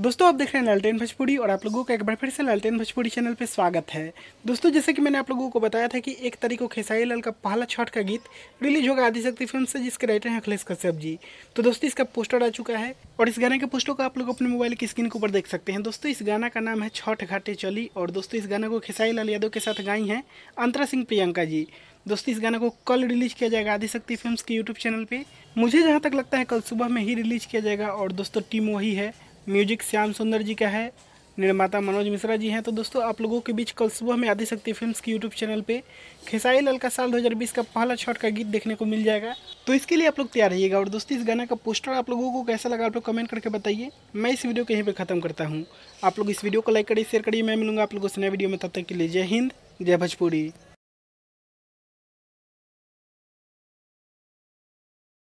दोस्तों आप देख रहे हैं लालटेन भोजपुरी और आप लोगों का एक बार फिर से लालटेन भोजपुरी चैनल पर स्वागत है दोस्तों जैसे कि मैंने आप लोगों को बताया था कि एक तारीख को खेसाई लाल का पहला छठ का गीत रिलीज होगा आदिशक्ति फिल्म से जिसके राइटर हैं अखिलेश कश्यप जी तो दोस्तों इसका पोस्टर आ चुका है और इस गाने के पोस्टर को आप लोग अपने मोबाइल की स्क्रीन के ऊपर देख सकते हैं दोस्तों इस गाना का नाम है छठ घाटे चली और दोस्तों इस गाना को खेसाई लाल यादव के साथ गाई हैं अंतरा सिंह प्रियंका जी दोस्तों इस गाने को कल रिलीज़ किया जाएगा आदिशक्ति फिल्म्स के यूट्यूब चैनल पे मुझे जहाँ तक लगता है कल सुबह में ही रिलीज़ किया जाएगा और दोस्तों टीम वही है म्यूजिक श्याम सुंदर जी का है निर्माता मनोज मिश्रा जी हैं तो दोस्तों आप लोगों के बीच कल सुबह में आदि शक्ति फिल्म्स की यूट्यूब चैनल पे खेसाई लाल का साल 2020 का पहला शॉट का गीत देखने को मिल जाएगा तो इसके लिए आप लोग तैयार रहिएगा और दोस्तों इस गाना का पोस्टर आप लोगों को कैसा लगा आप लोग कमेंट करके बताइए मैं इस वीडियो को यहीं पर खत्म करता हूँ आप लोग इस वीडियो को लाइक करिए शेयर करिए मैं मिलूंगा आप लोगों से नए वीडियो में तब तक के लिए जय हिंद जय भोजपुरी